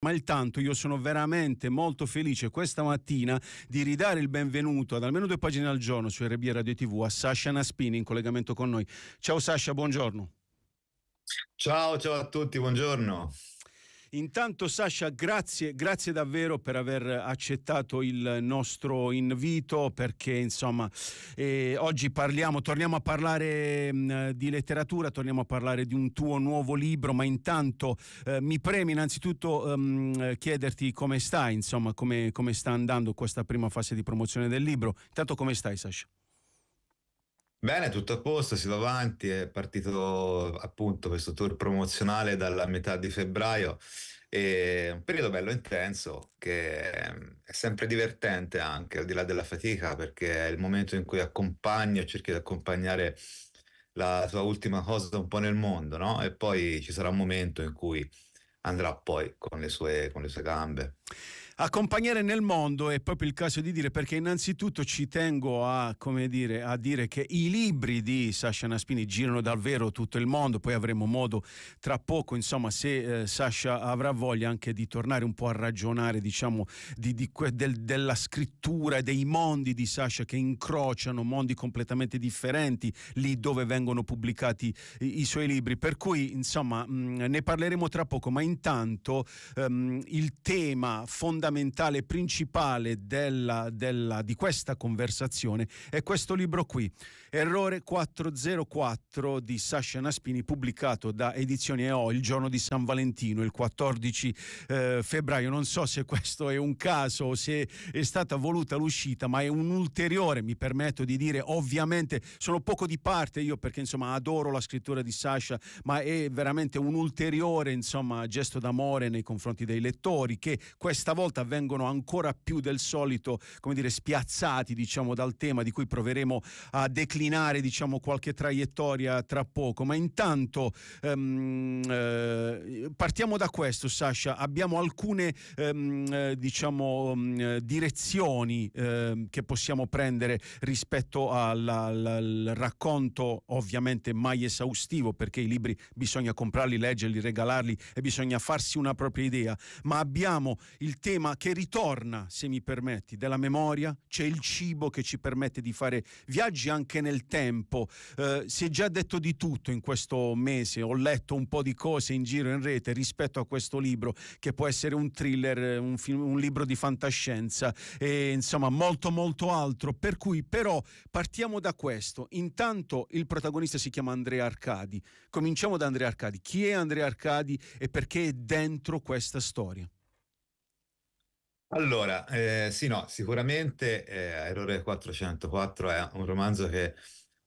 Ma intanto io sono veramente molto felice questa mattina di ridare il benvenuto ad almeno due pagine al giorno su RB Radio TV a Sasha Naspini in collegamento con noi. Ciao Sasha, buongiorno. Ciao, ciao a tutti, buongiorno. Intanto Sasha, grazie, grazie davvero per aver accettato il nostro invito perché insomma eh, oggi parliamo, torniamo a parlare mh, mm, di letteratura, torniamo a parlare di un tuo nuovo libro, ma intanto eh, mi preme innanzitutto ehm, chiederti come stai, insomma come, come sta andando questa prima fase di promozione del libro. Intanto come stai Sasha? Bene, tutto a posto, si va avanti, è partito appunto questo tour promozionale dalla metà di febbraio, è un periodo bello intenso che ehm, è sempre divertente anche al di là della fatica perché è il momento in cui accompagni o cerchi di accompagnare la tua ultima cosa un po' nel mondo, no? E poi ci sarà un momento in cui andrà poi con le sue, con le sue gambe. Accompagnare nel mondo è proprio il caso di dire perché innanzitutto ci tengo a, dire, a dire che i libri di Sasha Naspini girano davvero tutto il mondo, poi avremo modo tra poco, insomma, se eh, Sasha avrà voglia anche di tornare un po' a ragionare, diciamo, di, di que, del, della scrittura e dei mondi di Sasha che incrociano mondi completamente differenti lì dove vengono pubblicati i, i suoi libri. Per cui, insomma, mh, mm, ne parleremo tra poco, ma intanto ehm, il tema fondamentale fondamentale, principale della, della, di questa conversazione è questo libro qui, Errore 404 di Sasha Naspini, pubblicato da Edizioni EO il giorno di San Valentino, il 14 eh, febbraio. Non so se questo è un caso o se è stata voluta l'uscita, ma è un ulteriore, mi permetto di dire, ovviamente sono poco di parte io perché insomma adoro la scrittura di Sasha, ma è veramente un ulteriore insomma, gesto d'amore nei confronti dei lettori che questa volta puntata vengono ancora più del solito, come dire, spiazzati diciamo, dal tema di cui proveremo a declinare diciamo, qualche traiettoria tra poco. Ma intanto ehm, eh, partiamo da questo, Sasha. Abbiamo alcune ehm, eh, diciamo, mh, mm, direzioni ehm, che possiamo prendere rispetto al, al, al racconto, ovviamente mai esaustivo, perché i libri bisogna comprarli, leggerli, regalarli e bisogna farsi una propria idea. Ma abbiamo il tema programma che ritorna, se mi permetti, della memoria, c'è il cibo che ci permette di fare viaggi anche nel tempo. Eh, si è già detto di tutto in questo mese, ho letto un po' di cose in giro in rete rispetto a questo libro che può essere un thriller, eh, un, film, un libro di fantascienza e insomma molto molto altro. Per cui però partiamo da questo. Intanto il protagonista si chiama Andrea Arcadi. Cominciamo da Andrea Arcadi. Chi è Andrea Arcadi e perché è dentro questa storia? Allora, eh, sì, no, sicuramente eh, Errore 404 è un romanzo che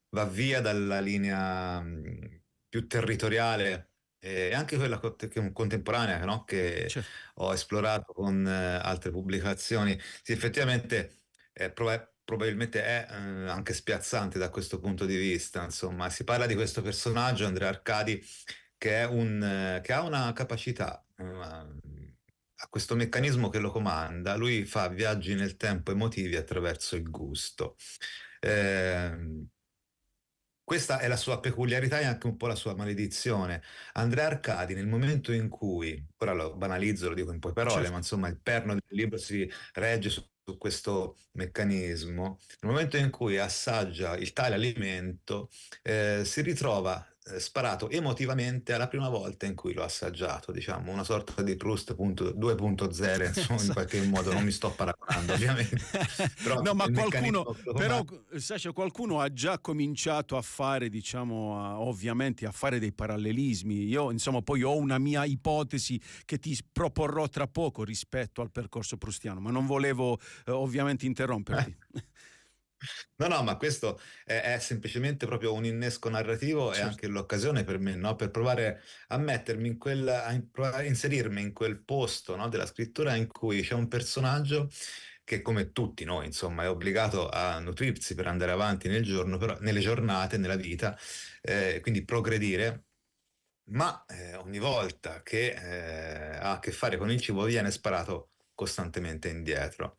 va via dalla linea mh, mm, più territoriale eh, e eh, anche quella co- che, contemporanea no? che certo. ho esplorato con eh, altre pubblicazioni. Sì, effettivamente eh, prov- probabilmente è anche spiazzante da questo punto di vista. Insomma, si parla di questo personaggio, Andrea Arcadi, che, un, che ha una capacità a questo meccanismo che lo comanda, lui fa viaggi nel tempo emotivi attraverso il gusto. Eh, questa è la sua peculiarità e anche un po' la sua maledizione. Andrea Arcadi, nel momento in cui, ora lo banalizzo, lo dico in poche parole, certo. ma insomma il perno del libro si regge su, su questo meccanismo, nel momento in cui assaggia il tale alimento, eh, si ritrova eh, sparato emotivamente alla prima volta in cui l'ho assaggiato, diciamo, una sorta di Proust 2.0, eh, insomma, in qualche modo non mi sto paragonando, ovviamente. Però no, ma qualcuno, però, eh, Sasha, qualcuno ha già cominciato a fare, diciamo, a, ovviamente a fare dei parallelismi. Io, insomma, poi ho una mia ipotesi che ti proporrò tra poco rispetto al percorso prustiano, ma non volevo eh, ovviamente interromperti. Eh. No, no, ma questo è, è, semplicemente proprio un innesco narrativo certo. e anche l'occasione per me, no? per provare a mettermi in quel, a inserirmi in quel posto no? della scrittura in cui c'è un personaggio che come tutti noi, insomma, è obbligato a nutrirsi per andare avanti nel giorno, però, nelle giornate, nella vita, eh, quindi progredire ma eh, ogni volta che eh, ha a che fare con il cibo viene sparato costantemente indietro.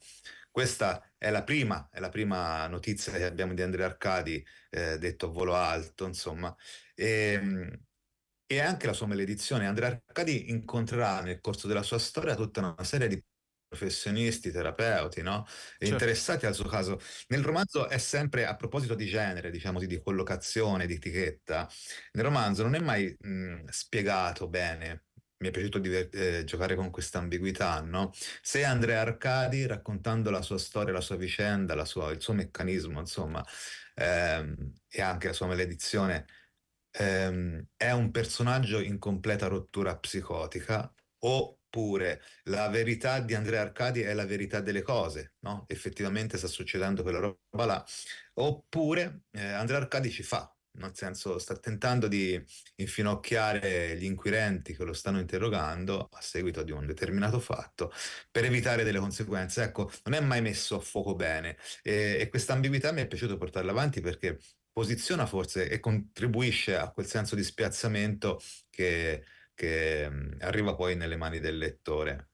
Questa è la prima, è la prima notizia che abbiamo di Andrea Arcadi, eh, detto a volo alto, insomma. E, ehm, e anche la sua maledizione. Andrea Arcadi incontrerà nel corso della sua storia tutta una serie di professionisti, terapeuti, no? certo. interessati al suo caso. Nel romanzo è sempre a proposito di genere, diciamo di collocazione, di etichetta. Nel romanzo non è mai mh, spiegato bene mi è piaciuto divert- eh, giocare con questa ambiguità, no? Se Andrea Arcadi, raccontando la sua storia, la sua vicenda, la sua, il suo meccanismo, insomma, ehm, e anche la sua maledizione, ehm, è un personaggio in completa rottura psicotica, oppure la verità di Andrea Arcadi è la verità delle cose, no? Effettivamente sta succedendo quella roba là, oppure eh, Andrea Arcadi ci fa nel senso sta tentando di infinocchiare gli inquirenti che lo stanno interrogando a seguito di un determinato fatto per evitare delle conseguenze. Ecco, non è mai messo a fuoco bene e, e questa ambiguità mi è piaciuto portarla avanti perché posiziona forse e contribuisce a quel senso di spiazzamento che, che arriva poi nelle mani del lettore.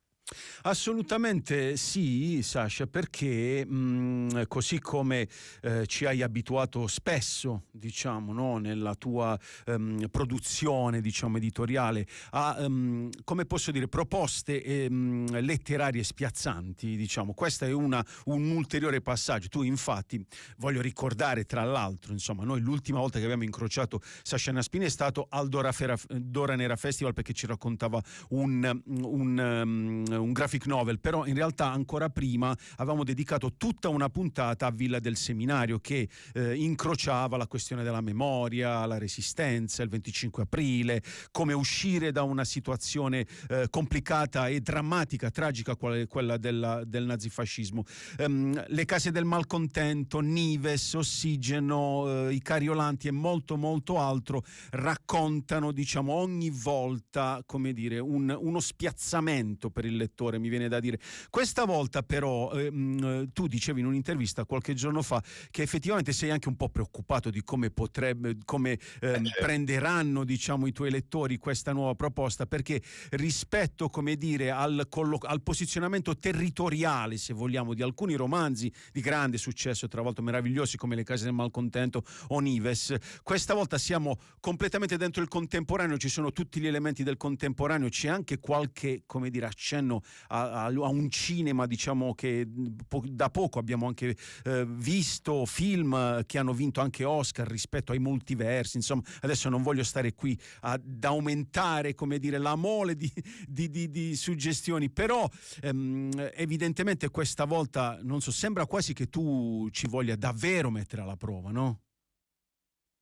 Assolutamente sì, Sasha, perché mh, mm, così come eh, ci hai abituato spesso, diciamo, no, nella tua ehm, produzione diciamo, editoriale, a ehm, come posso dire, proposte ehm, letterarie spiazzanti, diciamo, questo è una, un ulteriore passaggio. Tu, infatti, voglio ricordare, tra l'altro, insomma, noi l'ultima volta che abbiamo incrociato Sasha Naspini è stato al Dora, Fera, Dora Nera Festival perché ci raccontava un, un, un ehm, un graphic novel, però in realtà ancora prima avevamo dedicato tutta una puntata a Villa del Seminario che eh, incrociava la questione della memoria, la resistenza, il 25 aprile, come uscire da una situazione eh, complicata e drammatica, tragica quale quella della, del nazifascismo. Ehm, le case del malcontento, Nives, Ossigeno, eh, i Cariolanti e molto molto altro raccontano diciamo ogni volta come dire un, uno spiazzamento per il lettore lettore, mi viene da dire. Questa volta però ehm, eh, tu dicevi in un'intervista qualche giorno fa che effettivamente sei anche un po' preoccupato di come, potrebbe, come ehm, eh, eh. prenderanno diciamo, i tuoi lettori questa nuova proposta, perché rispetto come dire, al, collo- al posizionamento territoriale, se vogliamo, di alcuni romanzi di grande successo, tra l'altro meravigliosi come Le case del malcontento o Nives, questa volta siamo completamente dentro il contemporaneo, ci sono tutti gli elementi del contemporaneo, c'è anche qualche come dire, accenno a, a, a un cinema diciamo, che po- da poco abbiamo anche eh, visto film che hanno vinto anche Oscar rispetto ai multiversi insomma adesso non voglio stare qui ad aumentare come dire la mole di, di, di, di suggestioni però ehm, evidentemente questa volta non so sembra quasi che tu ci voglia davvero mettere alla prova no?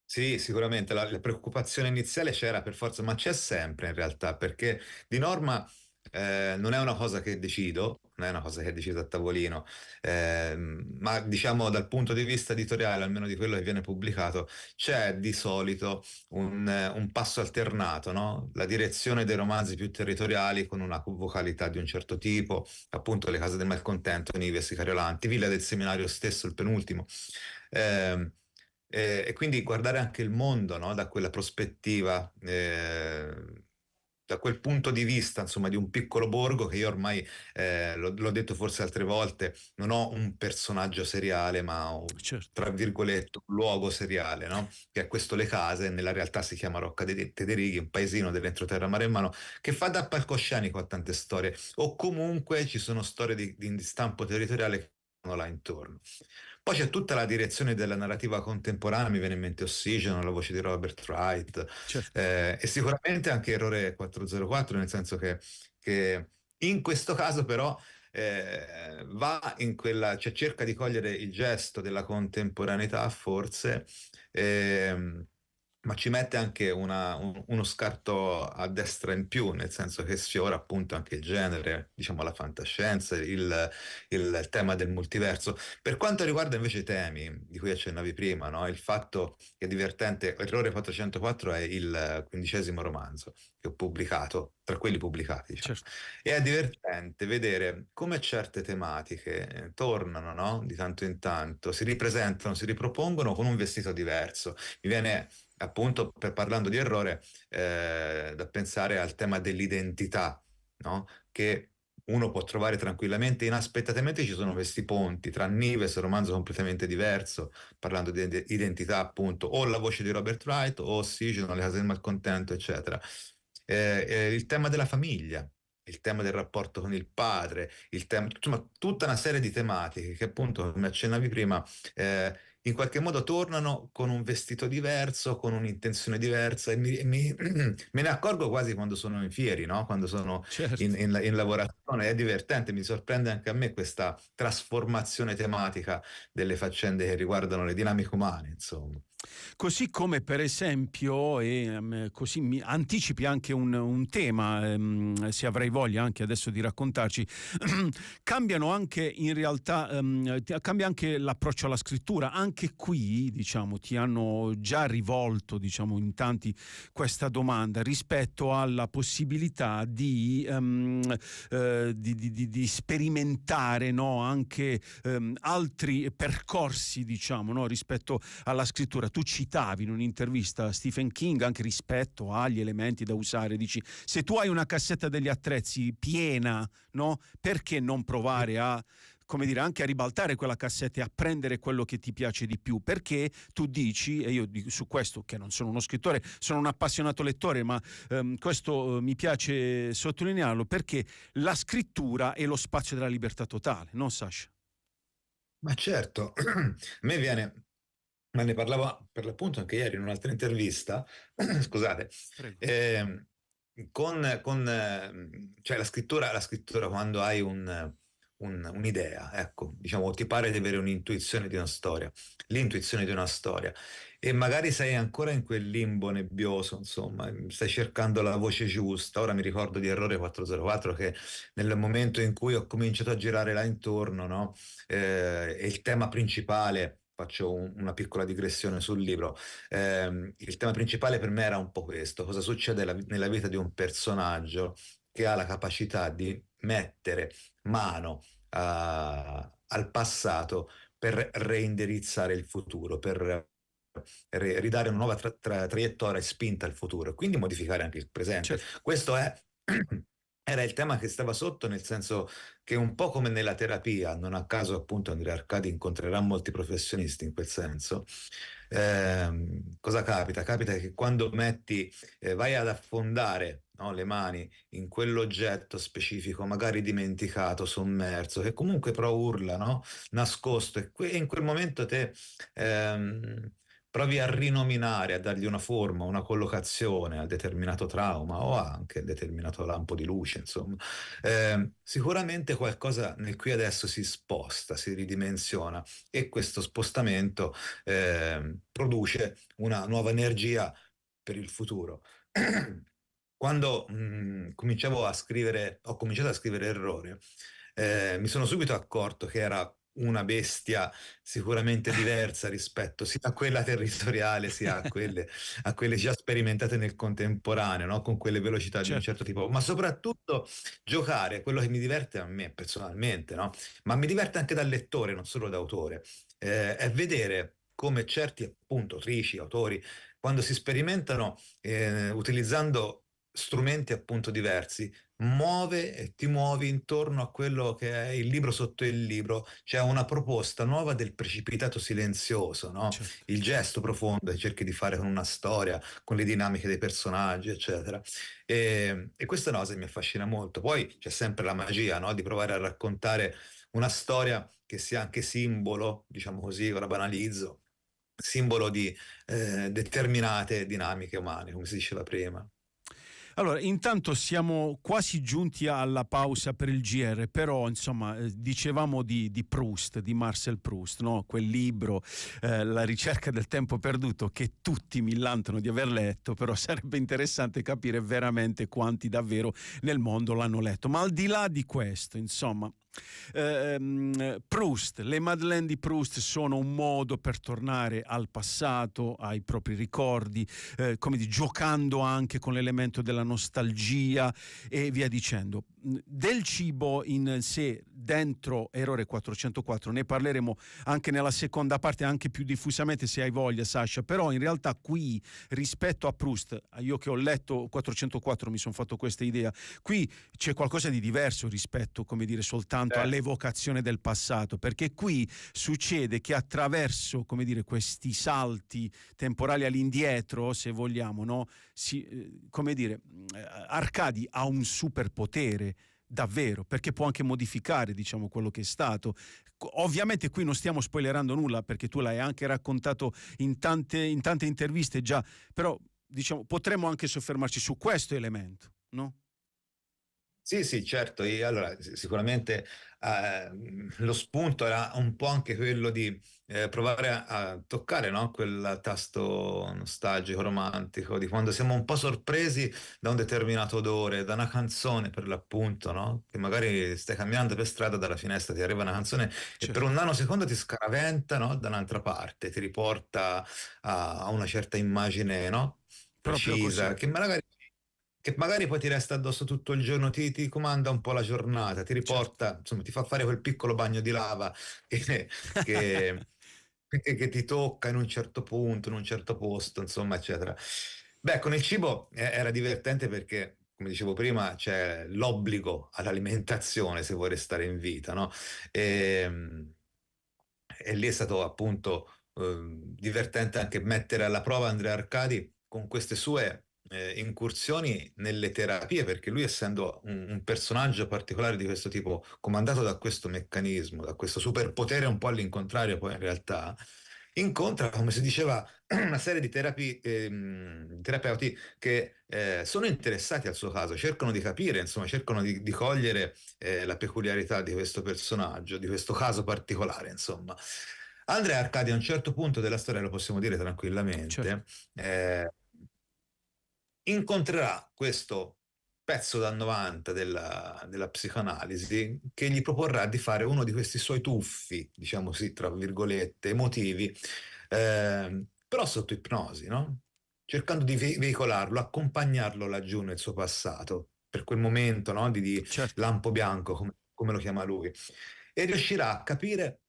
Sì, sicuramente la, la, preoccupazione iniziale c'era per forza, ma c'è sempre in realtà, perché di norma eh, non è una cosa che decido, non è una cosa che decido a tavolino, eh, ma diciamo dal punto di vista editoriale, almeno di quello che viene pubblicato, c'è di solito un, un passo alternato, no? la direzione dei romanzi più territoriali con una vocalità di un certo tipo, appunto Le case del malcontento, Nive, Sicario Lanti, Villa del seminario stesso, il penultimo. Eh, e quindi guardare anche il mondo no? da quella prospettiva eh, da quel punto di vista, insomma, di un piccolo borgo che io ormai, eh, l'ho, l'ho, detto forse altre volte, non ho un personaggio seriale, ma ho, certo. tra virgolette, un luogo seriale, no? Che è questo Le Case, nella realtà si chiama Rocca dei Tederighi, un paesino dell'entroterra mare in mano, che fa da palcoscenico a tante storie, o comunque ci sono storie di, di stampo territoriale che là intorno. Poi c'è tutta la direzione della narrativa contemporanea, mi viene in mente Ossigeno, la voce di Robert Wright, certo. eh, e sicuramente anche Errore 404, nel senso che, che in questo caso però eh, va in quella, cioè cerca di cogliere il gesto della contemporaneità forse. Eh, ma ci mette anche una, un, uno scarto a destra in più, nel senso che sfiora appunto anche il genere, diciamo la fantascienza, il, il tema del multiverso. Per quanto riguarda invece i temi di cui accennavi prima, no? il fatto che è divertente, Errore 404 è il quindicesimo romanzo che ho pubblicato, tra quelli pubblicati. Diciamo. Certo. E è divertente vedere come certe tematiche eh, tornano no? di tanto in tanto, si ripresentano, si ripropongono con un vestito diverso. Mi viene appunto per, parlando di errore, eh, da pensare al tema dell'identità, no? che uno può trovare tranquillamente, inaspettatamente ci sono questi ponti tra Nives, romanzo completamente diverso, parlando di identità appunto, o la voce di Robert Wright, o Ossigeno, le case del malcontento, eccetera. Eh, eh, il tema della famiglia, il tema del rapporto con il padre, il tema, insomma tutta una serie di tematiche che appunto, come accennavi prima, eh, in qualche modo tornano con un vestito diverso, con un'intenzione diversa e mi, mi, me ne accorgo quasi quando sono in fieri, no? quando sono certo. in, in, in, lavorazione, è divertente, mi sorprende anche a me questa trasformazione tematica delle faccende che riguardano le dinamiche umane. Insomma. Così come per esempio, e ehm, così mi anticipi anche un, un tema, ehm, se avrei voglia anche adesso di raccontarci, cambiano anche in realtà, ehm, cambia anche l'approccio alla scrittura, anche anche qui diciamo, ti hanno già rivolto diciamo, in tanti questa domanda rispetto alla possibilità di, um, eh, di, di, di sperimentare no, anche um, altri percorsi diciamo, no, rispetto alla scrittura. Tu citavi in un'intervista Stephen King anche rispetto agli elementi da usare, dici se tu hai una cassetta degli attrezzi piena, no, perché non provare a come dire, anche a ribaltare quella cassetta e a prendere quello che ti piace di più, perché tu dici, e io dico su questo che non sono uno scrittore, sono un appassionato lettore, ma ehm, questo eh, mi piace sottolinearlo, perché la scrittura è lo spazio della libertà totale, no Sasha? Ma certo, a me viene, ma ne parlavo per l'appunto anche ieri in un'altra intervista, scusate, eh, con, con ehm, cioè la, scrittura, la scrittura quando hai un un, un'idea, ecco, diciamo, ti pare di avere un'intuizione di una storia, l'intuizione di una storia, e magari sei ancora in quel limbo nebbioso, insomma, stai cercando la voce giusta. Ora mi ricordo di Errore 404 che nel momento in cui ho cominciato a girare là intorno, no? Eh, il tema principale faccio un, una piccola digressione sul libro. Eh, il tema principale per me era un po' questo: cosa succede la, nella vita di un personaggio che ha la capacità di mettere mano a, uhm, al passato per reindirizzare il futuro, per ridare una nuova tra- tra- traiettoria e spinta al futuro e quindi modificare anche il presente. Certo. Questo è, era il tema che stava sotto, nel senso che un po' come nella terapia, non a caso appunto Andrea Arcadi incontrerà molti professionisti in quel senso, eh, cosa capita? Capita che quando metti, eh, vai ad affondare no, le mani in quell'oggetto specifico, magari dimenticato, sommerso, che comunque però urla, no? nascosto, e, que- in quel momento te ehm, provi a rinominare, a dargli una forma, una collocazione al determinato trauma o anche al determinato lampo di luce, insomma. Eh, sicuramente qualcosa nel qui adesso si sposta, si ridimensiona e questo spostamento eh, produce una nuova energia per il futuro. quando mh, mhmm, cominciavo a scrivere, ho cominciato a scrivere errore, eh, mi sono subito accorto che era una bestia sicuramente diversa rispetto sia a quella territoriale sia a quelle, a quelle già sperimentate nel contemporaneo, no? con quelle velocità certo. di un certo. certo tipo, ma soprattutto giocare quello che mi diverte a me personalmente, no? ma mi diverte anche da lettore, non solo da autore, eh, è vedere come certi appunto autrici, autori, quando si sperimentano eh, utilizzando strumenti appunto diversi, muove e ti muovi intorno a quello che è il libro sotto il libro, cioè una proposta nuova del precipitato silenzioso, no? certo. il gesto profondo che cerchi di fare con una storia, con le dinamiche dei personaggi, eccetera. E, ehm, e questa cosa mi affascina molto. Poi c'è sempre la magia no? di provare a raccontare una storia che sia anche simbolo, diciamo così, ora banalizzo, simbolo di eh, determinate dinamiche umane, come si diceva prima. Allora, intanto siamo quasi giunti alla pausa per il GR, però insomma eh, dicevamo di, di Proust, di Marcel Proust, no? quel libro, eh, La ricerca del tempo perduto, che tutti millantano di aver letto, però sarebbe interessante capire veramente quanti davvero nel mondo l'hanno letto. Ma al di là di questo, insomma, eh, Proust, le Madeleine di Proust sono un modo per tornare al passato, ai propri ricordi, eh, come di giocando anche con l'elemento della nostalgia e via dicendo del cibo in sé dentro Errore 404, ne parleremo anche nella seconda parte, anche più diffusamente se hai voglia Sasha, però in realtà qui rispetto a Proust, io che ho letto 404 mi sono fatto questa idea, qui c'è qualcosa di diverso rispetto, come dire, soltanto certo. all'evocazione del passato, perché qui succede che attraverso, come dire, questi salti temporali all'indietro, se vogliamo, no? si, eh, come dire, eh, Arcadi ha un superpotere davvero, perché può anche modificare diciamo, quello che è stato. Ovviamente qui non stiamo spoilerando nulla perché tu l'hai anche raccontato in tante, in tante interviste già, però diciamo, potremmo anche soffermarci su questo elemento, no? Sì, sì, certo. E allora, sicuramente eh, lo spunto era un po' anche quello di eh, provare a, a toccare no? quel tasto nostalgico, romantico, di quando siamo un po' sorpresi da un determinato odore, da una canzone per l'appunto, no? che magari stai camminando per strada dalla finestra, ti arriva una canzone certo. e per un certo. nanosecondo ti scaraventa no? da un'altra parte, ti riporta a, a una certa immagine precisa, che magari che magari poi ti resta addosso tutto il giorno, ti, ti comanda un po' la giornata, ti certo. riporta, certo. insomma, ti fa fare quel piccolo bagno di lava che, che, che, che, ti tocca in un certo punto, in un certo posto, insomma, eccetera. Beh, con ecco, il cibo eh, era divertente perché come dicevo prima, c'è l'obbligo all'alimentazione se vuoi restare in vita, no? E, ehm, e lì è stato appunto eh, divertente anche mettere alla prova Andrea Arcadi con queste sue eh, incursioni nelle terapie, perché lui essendo un, un, personaggio particolare di questo tipo, comandato da questo meccanismo, da questo superpotere un po' all'incontrario poi in realtà, incontra, come si diceva, una serie di terapi, ehm, terapeuti che eh, sono interessati al suo caso, cercano di capire, insomma, cercano di, di cogliere eh, la peculiarità di questo personaggio, di questo caso particolare, insomma. Andrea Arcadi a un certo punto della storia, lo possiamo dire tranquillamente, certo. eh, incontrerà questo pezzo da 90 della, della, psicoanalisi che gli proporrà di fare uno di questi suoi tuffi, diciamo così, tra virgolette, emotivi, eh, però sotto ipnosi, no? cercando di veicolarlo, accompagnarlo laggiù nel suo passato, per quel momento no? di, di certo. lampo bianco, come, come lo chiama lui, e riuscirà a capire,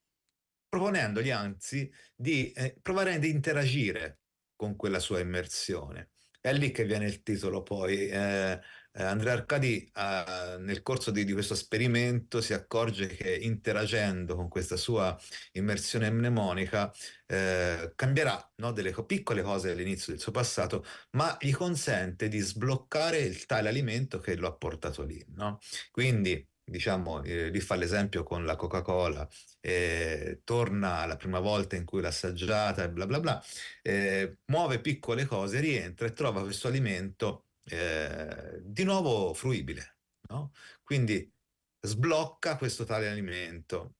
proponendogli anzi di eh, provare ad interagire con quella sua immersione è lì che viene il titolo poi. Eh, eh Andrea Arcadi eh, nel corso di, di, questo esperimento si accorge che interagendo con questa sua immersione mnemonica eh, cambierà no, delle piccole cose all'inizio del suo passato, ma gli consente di sbloccare il tale alimento che lo ha portato lì. No? Quindi diciamo, eh, lì fa l'esempio con la Coca-Cola, eh, torna la prima volta in cui l'ha assaggiata e bla bla bla, eh, muove piccole cose, rientra e trova questo alimento eh, di nuovo fruibile. No? Quindi sblocca questo tale alimento.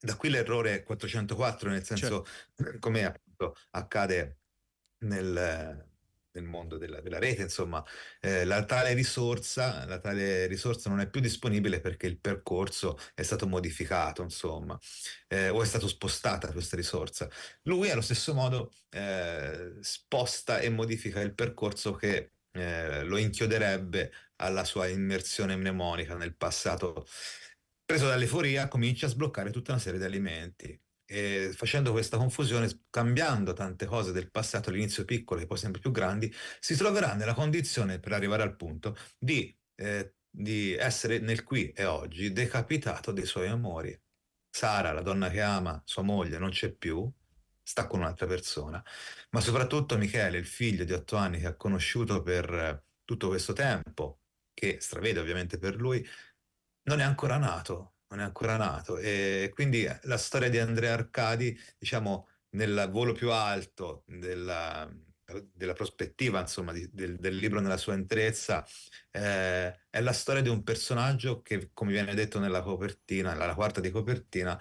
Da qui l'errore 404, nel senso certo. come appunto accade nel, nel mondo della, della rete, insomma, eh, la, tale risorsa, la, tale risorsa, non è più disponibile perché il percorso è stato modificato, insomma, eh, o è stata spostata questa risorsa. Lui allo stesso modo eh, sposta e modifica il percorso che eh, lo inchioderebbe alla sua immersione mnemonica nel passato. Preso dall'euforia, comincia a sbloccare tutta una serie di alimenti eh, facendo questa confusione, cambiando tante cose del passato, all'inizio piccole e poi sempre più grandi, si troverà nella condizione, per arrivare al punto, di, eh, di essere nel qui e oggi decapitato dei suoi amori. Sara, la donna che ama, sua moglie, non c'è più, sta con un'altra persona, ma soprattutto Michele, il figlio di otto anni che ha conosciuto per eh, tutto questo tempo, che stravede ovviamente per lui, non è ancora nato, non è ancora nato. E quindi la storia di Andrea Arcadi, diciamo, nel volo più alto della, della prospettiva, insomma, di, del, del, libro nella sua interezza, eh, è la storia di un personaggio che, come viene detto nella copertina, nella quarta di copertina,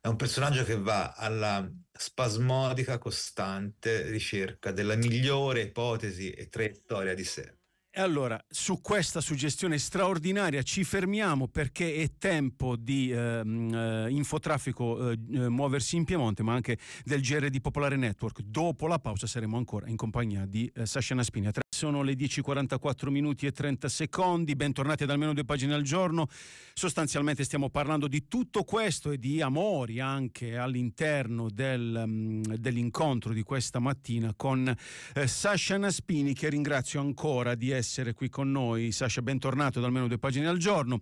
è un personaggio che va alla spasmodica, costante ricerca della migliore ipotesi e traiettoria di sé allora, su questa suggestione straordinaria ci fermiamo perché è tempo di ehm, eh, infotraffico eh, eh, muoversi in Piemonte, ma anche del GR di Popolare Network. Dopo la pausa saremo ancora in compagnia di eh, Sasha Naspini. Sono le 10.44 minuti e 30 secondi, bentornati ad almeno due pagine al giorno. Sostanzialmente stiamo parlando di tutto questo e di amori anche all'interno del, mm, dell'incontro di questa mattina con eh, Sasha Naspini, che ringrazio ancora di essere essere qui con noi. Sasha, bentornato da almeno due pagine al giorno.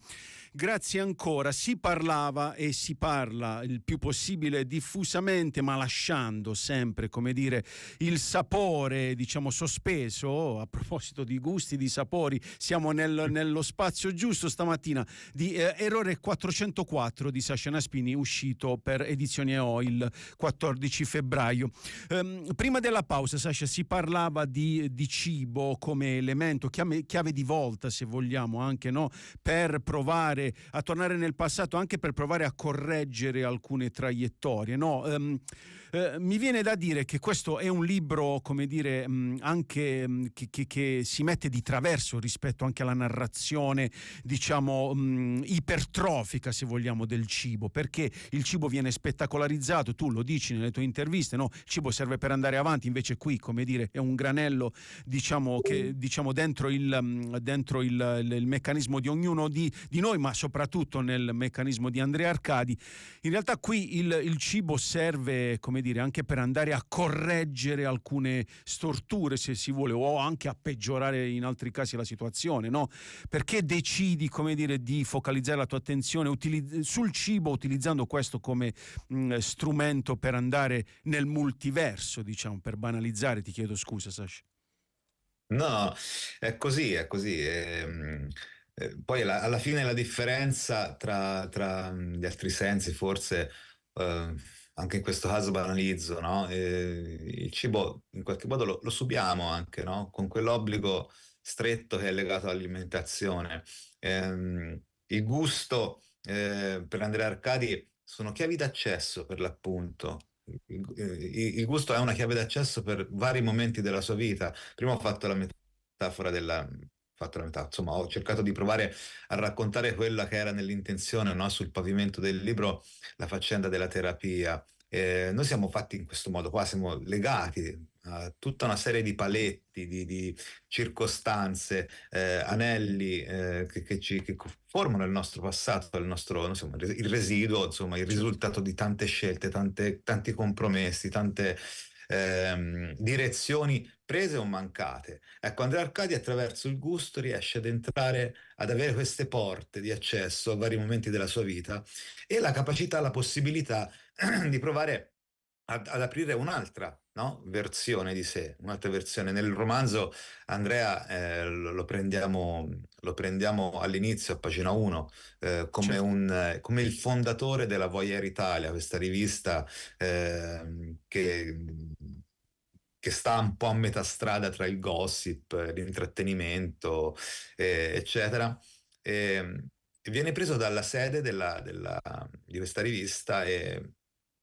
Grazie ancora, si parlava e si parla il più possibile diffusamente, ma lasciando sempre, come dire, il sapore, diciamo, sospeso. Oh, a proposito di gusti, di sapori, siamo nel, nello spazio giusto stamattina di eh, Errore 404 di Sasha Naspini, uscito per Edizione O il 14 febbraio. Ehm, prima della pausa, Sasha, si parlava di, di cibo come elemento, chiave, chiave di volta, se vogliamo, anche no, per provare a tornare nel passato anche per provare a correggere alcune traiettorie. No, um, eh, mi viene da dire che questo è un libro, come dire, mh, anche mh, che, che, che, si mette di traverso rispetto anche alla narrazione, diciamo, mh, ipertrofica, se vogliamo, del cibo, perché il cibo viene spettacolarizzato, tu lo dici nelle tue interviste, no? Il cibo serve per andare avanti, invece qui, come dire, è un granello, diciamo, che, mm. diciamo dentro, il, dentro il, il, il, meccanismo di ognuno di, di, noi, ma soprattutto nel meccanismo di Andrea Arcadi. In realtà qui il, il cibo serve, come dire, dire, anche per andare a correggere alcune storture, se si vuole, o anche a peggiorare in altri casi la situazione, no? Perché decidi, come dire, di focalizzare la tua attenzione utilizz- sul cibo utilizzando questo come mh, mm, strumento per andare nel multiverso, diciamo, per banalizzare, ti chiedo scusa, Sash. No, è così, è così. È, ehm, eh, poi la, alla fine la differenza tra, tra, mm, gli altri sensi forse... Uh, anche in questo caso banalizzo, no? eh, il cibo in qualche modo lo, lo subiamo anche, no? Con quell'obbligo stretto che è legato all'alimentazione. Eh, il gusto, eh, per Andrea Arcadi, sono chiavi d'accesso per l'appunto. Il, eh, il, il, gusto è una chiave d'accesso per vari momenti della sua vita. Prima ho fatto la metafora della, fatto la metà. Insomma, ho cercato di provare a raccontare quella che era nell'intenzione no? sul pavimento del libro, la faccenda della terapia. Eh, noi siamo fatti in questo modo qua, siamo legati a tutta una serie di paletti, di, di circostanze, eh, anelli eh, che, che, ci, che, formano il nostro passato, il, nostro, insomma, il residuo, insomma, il risultato di tante scelte, tante, tanti compromessi, tante ehm, direzioni prese o mancate. Ecco, Andrea Arcadi attraverso il gusto riesce ad entrare, ad avere queste porte di accesso a vari momenti della sua vita e la capacità, la possibilità di provare ad, ad aprire un'altra no? versione di sé, un'altra versione. Nel romanzo Andrea eh, lo, prendiamo, lo, prendiamo, all'inizio, a pagina 1, eh, come, certo. un, come, il fondatore della Voyeur Italia, questa rivista eh, che che sta un po' a metà strada tra il gossip, l'intrattenimento, eh, eccetera. E, ehm, viene preso dalla sede della, della, di questa rivista e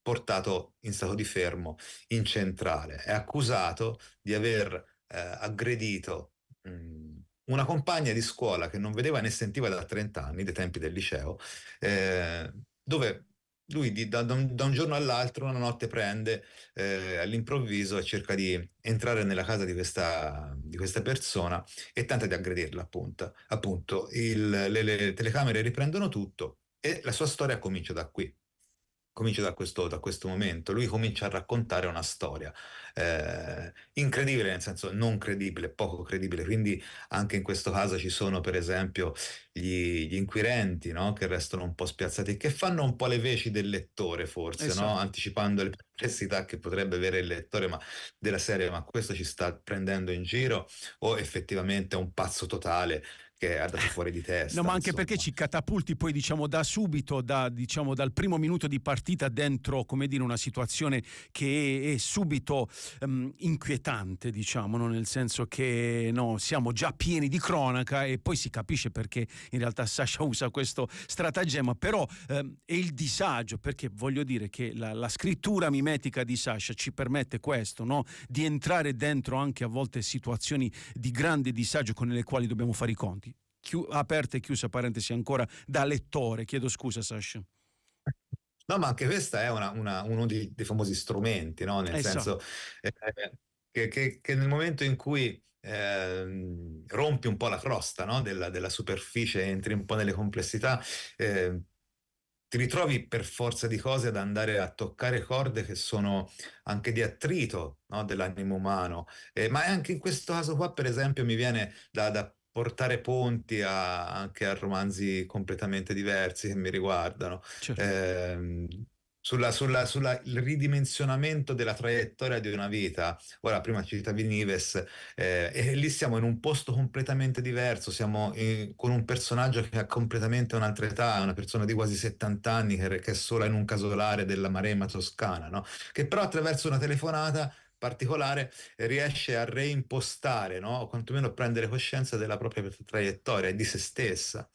portato in stato di fermo in centrale. È accusato di aver eh, aggredito mh, mm, una compagna di scuola che non vedeva né sentiva da 30 anni, dei tempi del liceo, eh, dove lui di, da, da, un, giorno all'altro, una notte prende eh, all'improvviso e cerca di entrare nella casa di questa, di questa persona e tenta di aggredirla appunto. appunto il, le, le telecamere riprendono tutto e la sua storia comincia da qui comincia da questo, da questo, momento, lui comincia a raccontare una storia eh, incredibile, nel senso non credibile, poco credibile, quindi anche in questo caso ci sono per esempio gli, gli inquirenti no? che restano un po' spiazzati, che fanno un po' le veci del lettore forse, esatto. no? anticipando le perplessità che potrebbe avere il lettore ma, della serie, ma questo ci sta prendendo in giro o effettivamente è un pazzo totale che è andato fuori di testa. No, ma anche perché ci catapulti poi diciamo da subito, da, diciamo, dal primo minuto di partita dentro, come dire, una situazione che è, è subito um, inquietante, diciamo, no? nel senso che no, siamo già pieni di cronaca e poi si capisce perché in realtà Sasha usa questo stratagemma, però um, è il disagio, perché voglio dire che la, la scrittura mimetica di Sasha ci permette questo, no? di entrare dentro anche a volte situazioni di grande disagio con le quali dobbiamo fare i conti chiu- aperta e chiusa parentesi ancora, da lettore. Chiedo scusa Sasha. No, ma anche questo è una, una, uno dei, dei, famosi strumenti, no? nel eh, senso so. eh, che, che, che, nel momento in cui eh, rompi un po' la crosta no? della, della, superficie, entri un po' nelle complessità, ehm, ti ritrovi per forza di cose ad andare a toccare corde che sono anche di attrito no? dell'animo umano, eh, ma anche in questo caso qua, per esempio, mi viene da, da portare ponti a, anche a romanzi completamente diversi che mi riguardano. Certo. Eh, sul ridimensionamento della traiettoria di una vita. Ora, prima citavi Nives, eh, e lì siamo in un posto completamente diverso, siamo in, con un personaggio che ha completamente un'altra età, una persona di quasi 70 anni che, che è sola in un casolare della Maremma toscana, no? che però attraverso una telefonata particolare riesce a reimpostare, no? o quantomeno a prendere coscienza della propria traiettoria e di se stessa.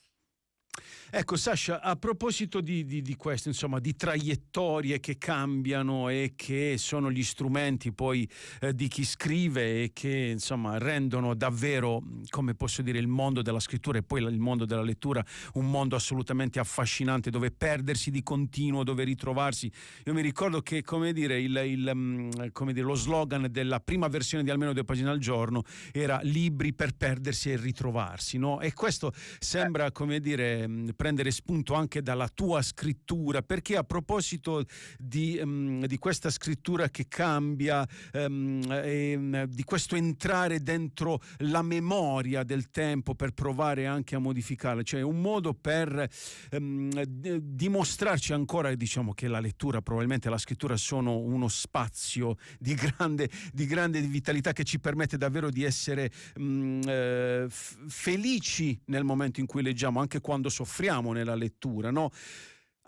Ecco Sasha, a proposito di, di, di questo, insomma, di traiettorie che cambiano e che sono gli strumenti poi eh, di chi scrive e che insomma rendono davvero, come posso dire, il mondo della scrittura e poi il mondo della lettura un mondo assolutamente affascinante dove perdersi di continuo, dove ritrovarsi. Io mi ricordo che, come dire, il, il, mm, come dire lo slogan della prima versione di almeno due pagine al giorno era libri per perdersi e ritrovarsi, no? E questo eh. sembra, come dire, mm, prendere spunto anche dalla tua scrittura, perché a proposito di, um, di questa scrittura che cambia, um, ehm, e, ehm, di questo entrare dentro la memoria del tempo per provare anche a modificarla, cioè un modo per um, dimostrarci ancora diciamo, che la lettura, probabilmente la scrittura sono uno spazio di grande, di grande vitalità che ci permette davvero di essere mm, eh, f- felici nel momento in cui leggiamo, anche quando soffriamo entriamo nella lettura, no?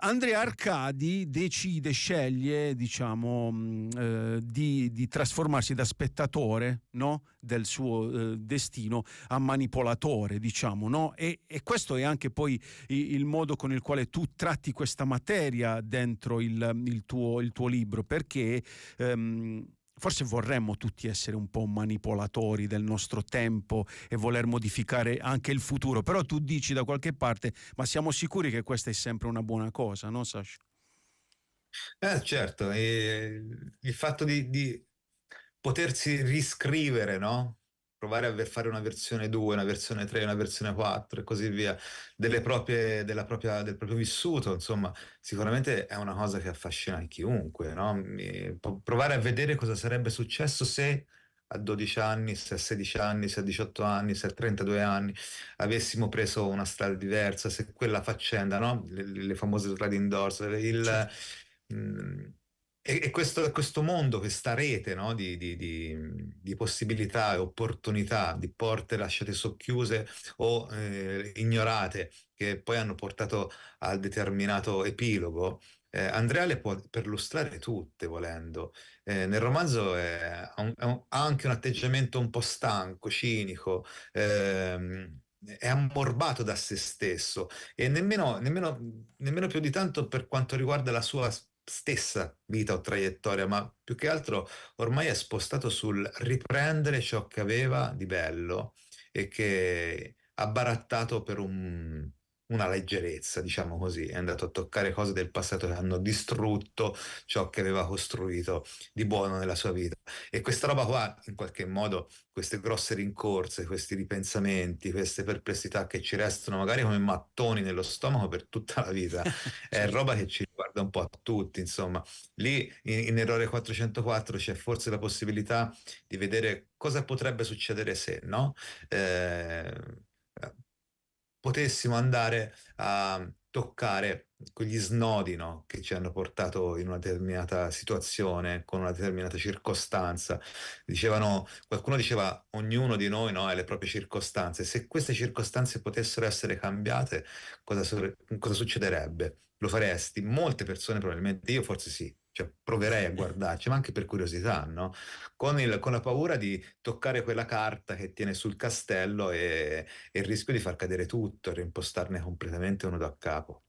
Andrea Arcadi decide, sceglie diciamo, mm, eh, di, di, trasformarsi da spettatore no? del suo eh, destino a manipolatore, diciamo, no? e, e, questo è anche poi il modo con il quale tu tratti questa materia dentro il, il, tuo, il tuo, libro, perché ehm, forse vorremmo tutti essere un po' manipolatori del nostro tempo e voler modificare anche il futuro, però tu dici da qualche parte, ma siamo sicuri che questa è sempre una buona cosa, no Sash? Eh, certo, e il fatto di, di potersi riscrivere no? provare a fare una versione 2, una versione 3, una versione 4 e così via, proprie, propria, del proprio vissuto, insomma, sicuramente è una cosa che affascina chiunque, no? provare a vedere cosa sarebbe successo se a 12 anni, se a 16 anni, se a 18 anni, se a 32 anni avessimo preso una strada diversa, se quella faccenda, no? le, le famose sliding doors, il... Certo. Mh, mm, e, e questo, questo, mondo, questa rete no, di, di, di, di, possibilità e opportunità, di porte lasciate socchiuse o eh, ignorate, che poi hanno portato al determinato epilogo, eh, Andrea le può perlustrare tutte volendo. Eh, nel romanzo è, ha, un, ha, anche un atteggiamento un po' stanco, cinico. Ehm, è ammorbato da se stesso e nemmeno, nemmeno, nemmeno più di tanto per quanto riguarda la sua stessa vita o traiettoria, ma più che altro ormai è spostato sul riprendere ciò che aveva di bello e che ha barattato per un una leggerezza, diciamo così, è andato a toccare cose del passato che hanno distrutto ciò che aveva costruito di buono nella sua vita. E questa roba qua, in qualche modo, queste grosse rincorse, questi ripensamenti, queste perplessità che ci restano magari come mattoni nello stomaco per tutta la vita, è roba che ci riguarda un po' a tutti, insomma. Lì in, in errore 404 c'è forse la possibilità di vedere cosa potrebbe succedere se, no? Eh, potessimo andare a toccare quegli snodi no? che ci hanno portato in una determinata situazione, con una determinata circostanza. Dicevano, qualcuno diceva ognuno di noi no, ha le proprie circostanze, se queste circostanze potessero essere cambiate cosa, cosa succederebbe? Lo faresti? Molte persone probabilmente, io forse sì, cioè proverei a guardarci, ma anche per curiosità, no? con, il, con, la paura di toccare quella carta che tiene sul castello e, e il rischio di far cadere tutto, e rimpostarne completamente uno da capo.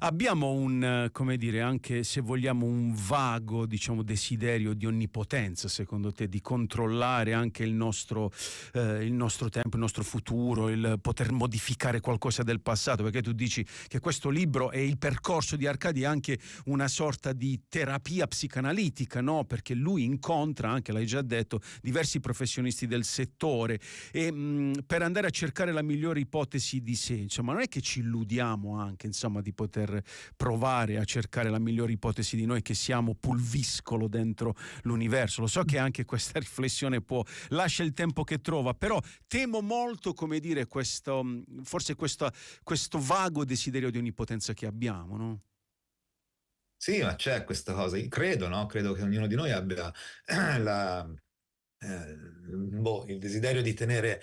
Abbiamo un, eh, come dire, anche se vogliamo un vago, diciamo, desiderio di onnipotenza, secondo te, di controllare anche il nostro, eh, il nostro tempo, il nostro futuro, il poter modificare qualcosa del passato, perché tu dici che questo libro e il percorso di Arcadi è anche una sorta di terapia psicanalitica, no? Perché lui incontra, anche l'hai già detto, diversi professionisti del settore e, mh, mm, per andare a cercare la migliore ipotesi di sé, insomma, non è che ci illudiamo anche, insomma, di di poter provare a cercare la migliore ipotesi di noi che siamo pulviscolo dentro l'universo. Lo so che anche questa riflessione può lascia il tempo che trova, però temo molto, come dire, questo, mm, forse questo, questo vago desiderio di onnipotenza che abbiamo, no? Sì, ma c'è questa cosa, Io credo, no? credo che ognuno di noi abbia la, eh, boh, il desiderio di tenere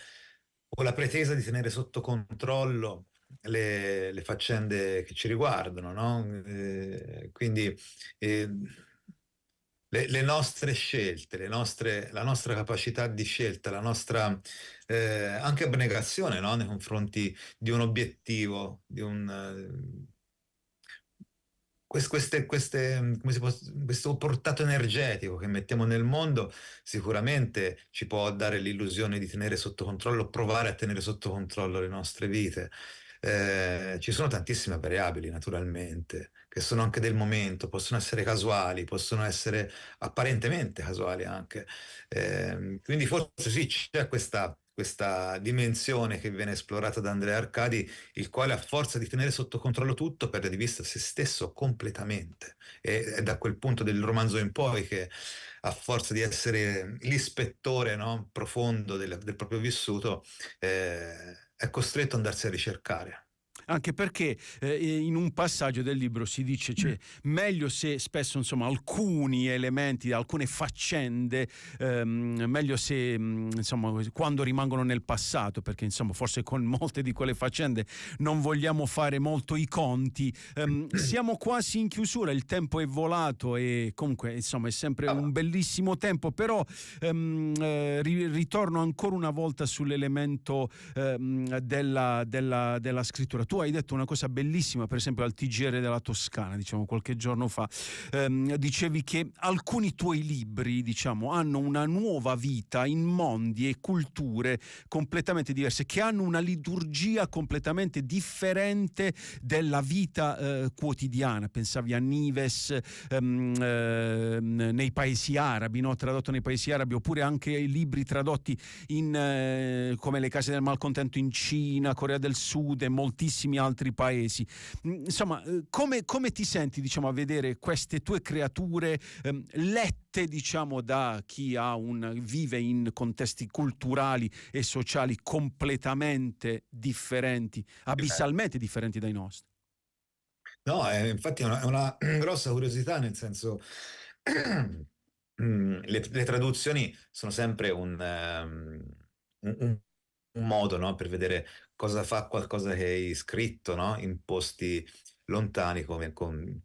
o la pretesa di tenere sotto controllo le, le faccende che ci riguardano, no? eh, quindi eh, le, le, nostre scelte, le nostre, la nostra capacità di scelta, la nostra eh, anche abnegazione no? nei confronti di un obiettivo, di un... Queste, queste, può, questo portato energetico che mettiamo nel mondo sicuramente ci può dare l'illusione di tenere sotto controllo, provare a tenere sotto controllo le nostre vite. Eh, ci sono tantissime variabili naturalmente, che sono anche del momento, possono essere casuali, possono essere apparentemente casuali anche. Eh, quindi forse sì, c'è questa, questa dimensione che viene esplorata da Andrea Arcadi, il quale a forza di tenere sotto controllo tutto perde di vista se stesso completamente. E è da quel punto del romanzo in poi che a forza di essere l'ispettore no, profondo del, del, proprio vissuto... Eh, è costretto ad andarsi a ricercare anche perché eh, in un passaggio del libro si dice cioè, mm. meglio se spesso insomma, alcuni elementi, alcune faccende, ehm, meglio se mm, insomma, quando rimangono nel passato, perché insomma, forse con molte di quelle faccende non vogliamo fare molto i conti. Ehm, siamo quasi in chiusura, il tempo è volato e comunque insomma, è sempre ah. un bellissimo tempo, però ehm, eh, ritorno ancora una volta sull'elemento ehm, della, della, della, scrittura. Tu hai detto una cosa bellissima, per esempio al TGR della Toscana, diciamo qualche giorno fa, ehm, dicevi che alcuni tuoi libri, diciamo, hanno una nuova vita in mondi e culture completamente diverse, che hanno una liturgia completamente differente della vita eh, quotidiana. Pensavi a Nives ehm, ehm, nei paesi arabi, no? tradotto nei paesi arabi, oppure anche ai libri tradotti in, eh, come Le case del malcontento in Cina, Corea del Sud e moltissimi tantissimi altri paesi. Mm, insomma, eh, come, come ti senti diciamo, a vedere queste tue creature ehm, lette? diciamo da chi un, vive in contesti culturali e sociali completamente differenti, abissalmente differenti dai nostri. No, eh, infatti è una, è una, grossa curiosità, nel senso mm, le, le, traduzioni sono sempre un, um, un, un modo no, per vedere cosa fa qualcosa che hai scritto no? in posti lontani come, con,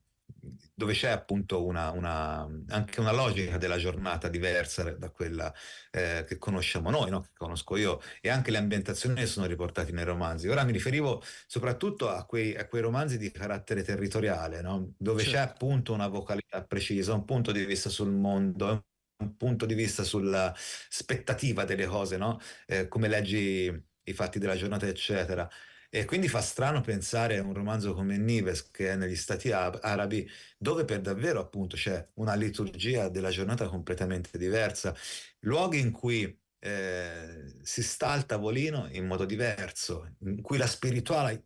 dove c'è appunto una, una, anche una logica della giornata diversa da quella eh, che conosciamo noi, no? che conosco io, e anche le ambientazioni sono riportate nei romanzi. Ora mi riferivo soprattutto a quei, a quei romanzi di carattere territoriale, no? dove certo. c'è appunto una vocalità precisa, un punto di vista sul mondo, un punto di vista sulla spettativa delle cose, no? eh, come leggi i fatti della giornata, eccetera. E quindi fa strano pensare a un romanzo come Nives, che è negli Stati Arabi, dove per davvero appunto c'è una liturgia della giornata completamente diversa, luoghi in cui eh, si sta al tavolino in modo diverso, in cui la,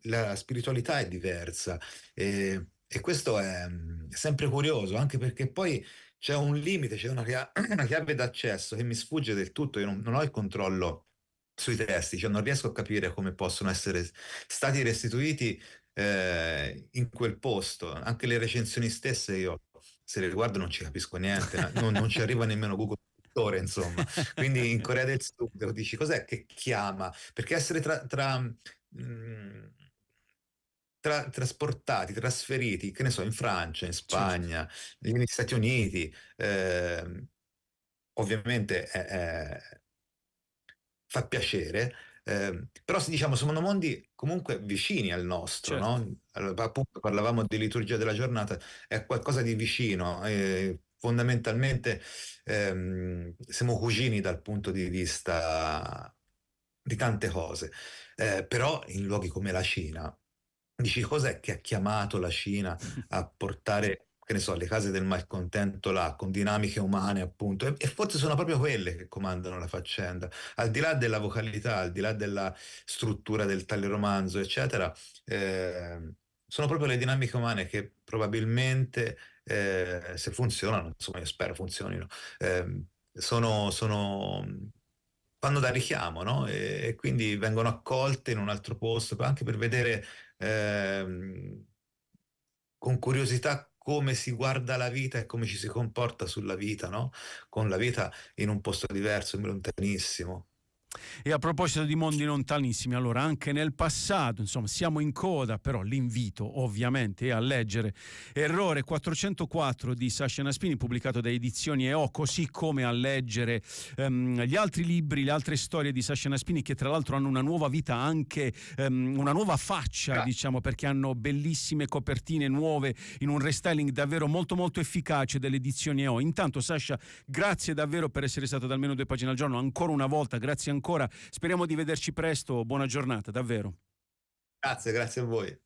la spiritualità è diversa. E, e questo è, è sempre curioso, anche perché poi c'è un limite, c'è una, una chiave d'accesso che mi sfugge del tutto, io non, non ho il controllo sui testi, cioè non riesco a capire come possono essere stati restituiti eh, in quel posto, anche le recensioni stesse io se le riguardo non ci capisco niente, non, non ci arriva nemmeno Google insomma. Quindi in Corea del Sud dici cos'è che chiama? Perché essere tra, tra, mm, tra, trasportati, trasferiti, che ne so, in Francia, in certo. Spagna, negli Stati Uniti, eh, ovviamente è, è, fa piacere, eh, però diciamo sono mondi comunque vicini al nostro, certo. no? allora, appunto parlavamo di liturgia della giornata, è qualcosa di vicino, eh, fondamentalmente ehm, siamo cugini dal punto di vista di tante cose, eh, però in luoghi come la Cina, dici cos'è che ha chiamato la Cina a portare che ne so, le case del malcontento là, con dinamiche umane appunto, e, e, forse sono proprio quelle che comandano la faccenda, al di là della vocalità, al di là della struttura del romanzo, eccetera, eh, sono proprio le dinamiche umane che probabilmente, eh, se funzionano, insomma io spero funzionino, eh, sono, sono fanno da richiamo no? e, e, quindi vengono accolte in un altro posto anche per vedere eh, con curiosità come si guarda la vita e come ci si comporta sulla vita, no? con la vita in un posto diverso, lontanissimo. E a proposito di mondi lontanissimi, allora anche nel passato, insomma, siamo in coda, però l'invito ovviamente è a leggere Errore 404 di Sasha Naspini, pubblicato da Edizioni EO, così come a leggere um, gli altri libri, le altre storie di Sasha Naspini, che tra l'altro hanno una nuova vita, anche um, una nuova faccia, diciamo, perché hanno bellissime copertine nuove in un restyling davvero molto molto efficace delle Edizioni EO. Intanto Sasha, grazie davvero per essere stato da almeno due pagine al giorno, ancora una volta, grazie ancora ancora. Speriamo di vederci presto. Buona giornata, davvero. Grazie, grazie a voi.